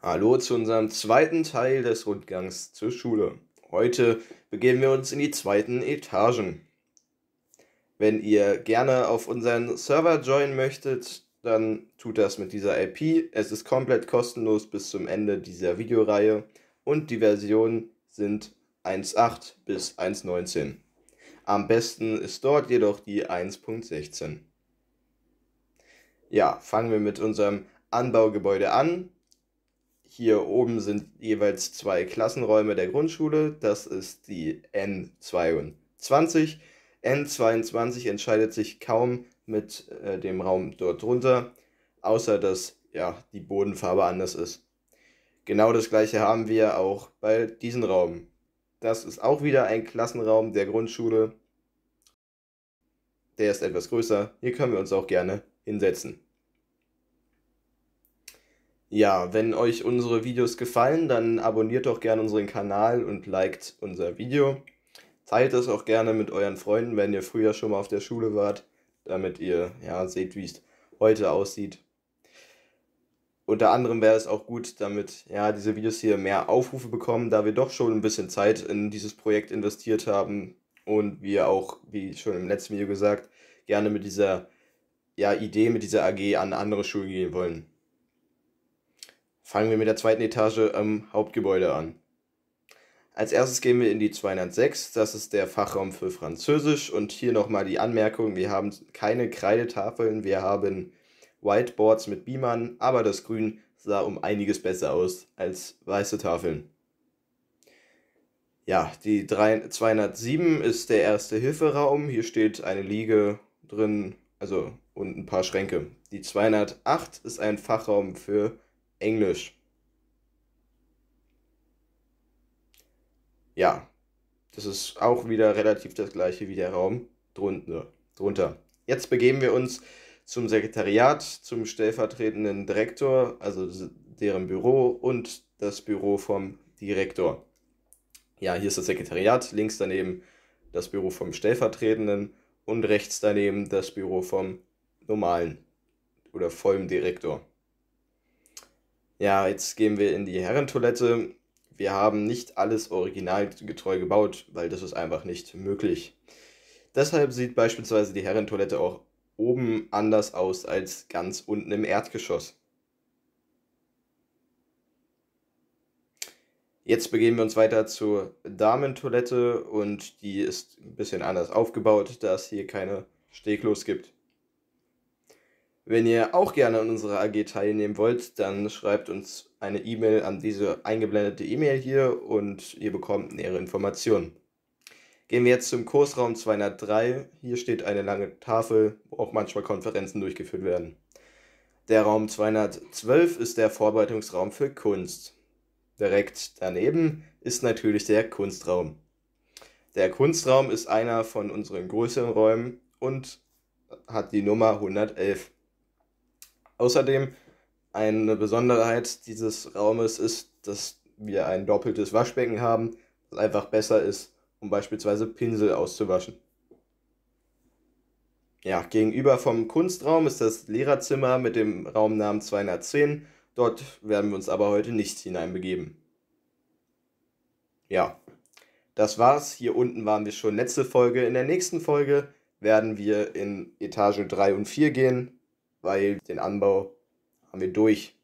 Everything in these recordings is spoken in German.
Hallo zu unserem zweiten Teil des Rundgangs zur Schule. Heute begeben wir uns in die zweiten Etagen. Wenn ihr gerne auf unseren Server joinen möchtet, dann tut das mit dieser IP. Es ist komplett kostenlos bis zum Ende dieser Videoreihe und die Versionen sind 1.8 bis 1.19. Am besten ist dort jedoch die 1.16. Ja, fangen wir mit unserem Anbaugebäude an hier oben sind jeweils zwei Klassenräume der Grundschule. Das ist die N22. N22 entscheidet sich kaum mit äh, dem Raum dort drunter, außer dass ja, die Bodenfarbe anders ist. Genau das gleiche haben wir auch bei diesem Raum. Das ist auch wieder ein Klassenraum der Grundschule. Der ist etwas größer. Hier können wir uns auch gerne hinsetzen ja, wenn euch unsere Videos gefallen, dann abonniert doch gerne unseren Kanal und liked unser Video. Teilt das auch gerne mit euren Freunden, wenn ihr früher schon mal auf der Schule wart, damit ihr ja seht, wie es heute aussieht. Unter anderem wäre es auch gut, damit ja diese Videos hier mehr Aufrufe bekommen, da wir doch schon ein bisschen Zeit in dieses Projekt investiert haben und wir auch, wie schon im letzten Video gesagt, gerne mit dieser ja, Idee, mit dieser AG an andere Schulen gehen wollen. Fangen wir mit der zweiten Etage am Hauptgebäude an. Als erstes gehen wir in die 206, das ist der Fachraum für Französisch und hier nochmal die Anmerkung, wir haben keine Kreidetafeln, wir haben Whiteboards mit Beamern, aber das Grün sah um einiges besser aus als weiße Tafeln. Ja, die 207 ist der erste Hilferaum, hier steht eine Liege drin, also und ein paar Schränke. Die 208 ist ein Fachraum für Englisch. Ja, das ist auch wieder relativ das gleiche wie der Raum drunter. Ne, drunter. Jetzt begeben wir uns zum Sekretariat, zum stellvertretenden Direktor, also deren Büro und das Büro vom Direktor. Ja, hier ist das Sekretariat, links daneben das Büro vom Stellvertretenden und rechts daneben das Büro vom normalen oder vollem Direktor. Ja, jetzt gehen wir in die Herrentoilette. Wir haben nicht alles originalgetreu gebaut, weil das ist einfach nicht möglich. Deshalb sieht beispielsweise die Herrentoilette auch oben anders aus als ganz unten im Erdgeschoss. Jetzt begeben wir uns weiter zur Damentoilette und die ist ein bisschen anders aufgebaut, da es hier keine Steglos gibt. Wenn ihr auch gerne an unserer AG teilnehmen wollt, dann schreibt uns eine E-Mail an diese eingeblendete E-Mail hier und ihr bekommt nähere Informationen. Gehen wir jetzt zum Kursraum 203. Hier steht eine lange Tafel, wo auch manchmal Konferenzen durchgeführt werden. Der Raum 212 ist der Vorbereitungsraum für Kunst. Direkt daneben ist natürlich der Kunstraum. Der Kunstraum ist einer von unseren größeren Räumen und hat die Nummer 111. Außerdem, eine Besonderheit dieses Raumes ist, dass wir ein doppeltes Waschbecken haben, das einfach besser ist, um beispielsweise Pinsel auszuwaschen. Ja, gegenüber vom Kunstraum ist das Lehrerzimmer mit dem Raumnamen 210. Dort werden wir uns aber heute nicht hineinbegeben. Ja, das war's. Hier unten waren wir schon letzte Folge. In der nächsten Folge werden wir in Etage 3 und 4 gehen weil den Anbau haben wir durch.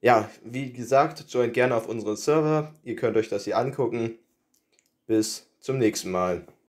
Ja, wie gesagt, joint gerne auf unseren Server. Ihr könnt euch das hier angucken. Bis zum nächsten Mal.